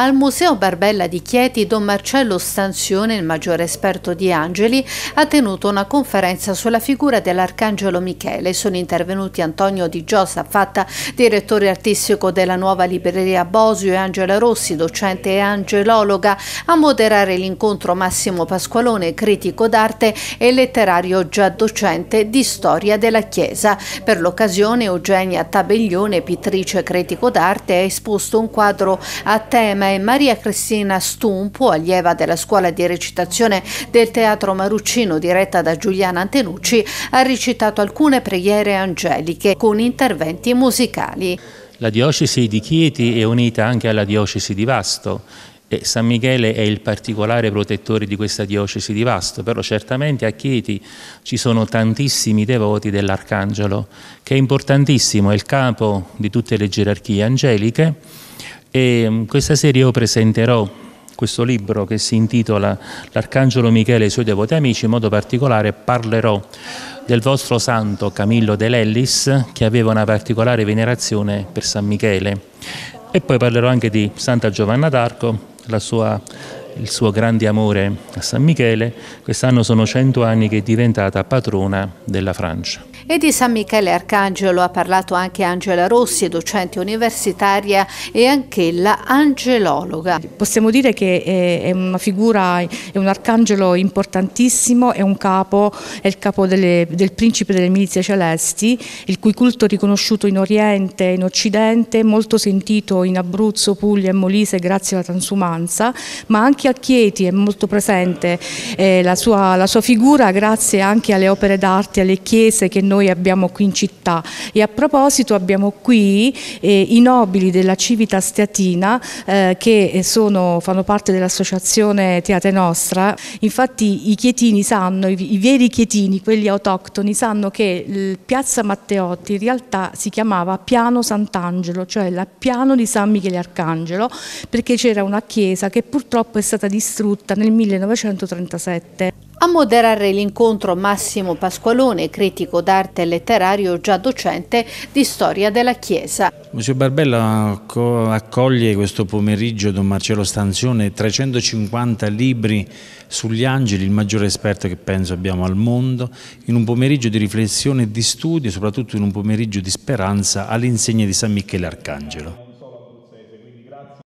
Al Museo Barbella di Chieti, Don Marcello Stanzione, il maggiore esperto di angeli, ha tenuto una conferenza sulla figura dell'Arcangelo Michele. Sono intervenuti Antonio Di Giosa, fatta direttore artistico della nuova libreria Bosio e Angela Rossi, docente e angelologa, a moderare l'incontro Massimo Pasqualone, critico d'arte e letterario già docente di storia della Chiesa. Per l'occasione Eugenia Tabeglione, pittrice critico d'arte, ha esposto un quadro a tema è Maria Cristina Stumpo, allieva della scuola di recitazione del Teatro Maruccino diretta da Giuliana Antenucci, ha recitato alcune preghiere angeliche con interventi musicali. La diocesi di Chieti è unita anche alla diocesi di Vasto e San Michele è il particolare protettore di questa diocesi di Vasto, però certamente a Chieti ci sono tantissimi devoti dell'Arcangelo, che è importantissimo, è il capo di tutte le gerarchie angeliche e mm, questa sera io presenterò questo libro che si intitola L'Arcangelo Michele e i suoi devoti amici, in modo particolare parlerò del vostro santo Camillo De Lellis che aveva una particolare venerazione per San Michele e poi parlerò anche di Santa Giovanna d'Arco, la sua il suo grande amore a San Michele, quest'anno sono cento anni che è diventata patrona della Francia. E di San Michele Arcangelo ha parlato anche Angela Rossi, docente universitaria e anch'ella angelologa. Possiamo dire che è una figura, è un arcangelo importantissimo, è un capo, è il capo delle, del principe delle milizie celesti, il cui culto è riconosciuto in Oriente, in Occidente, molto sentito in Abruzzo, Puglia e Molise grazie alla transumanza, ma anche a Chieti è molto presente eh, la, sua, la, sua, figura grazie anche alle opere d'arte, alle chiese che noi abbiamo qui in città. E a proposito abbiamo qui eh, i nobili della Civita Steatina eh, che sono, fanno parte dell'associazione Teate Nostra. Infatti i chietini sanno, i, i veri chietini, quelli autoctoni, sanno che Piazza Matteotti in realtà si chiamava Piano Sant'Angelo, cioè la Piano di San Michele Arcangelo, perché c'era una chiesa che purtroppo è stata distrutta nel 1937. A moderare l'incontro Massimo Pasqualone, critico d'arte e letterario, già docente di storia della Chiesa. Museo Barbella accoglie questo pomeriggio Don Marcello Stanzione 350 libri sugli angeli, il maggiore esperto che penso abbiamo al mondo, in un pomeriggio di riflessione e di studio, soprattutto in un pomeriggio di speranza all'insegna di San Michele Arcangelo.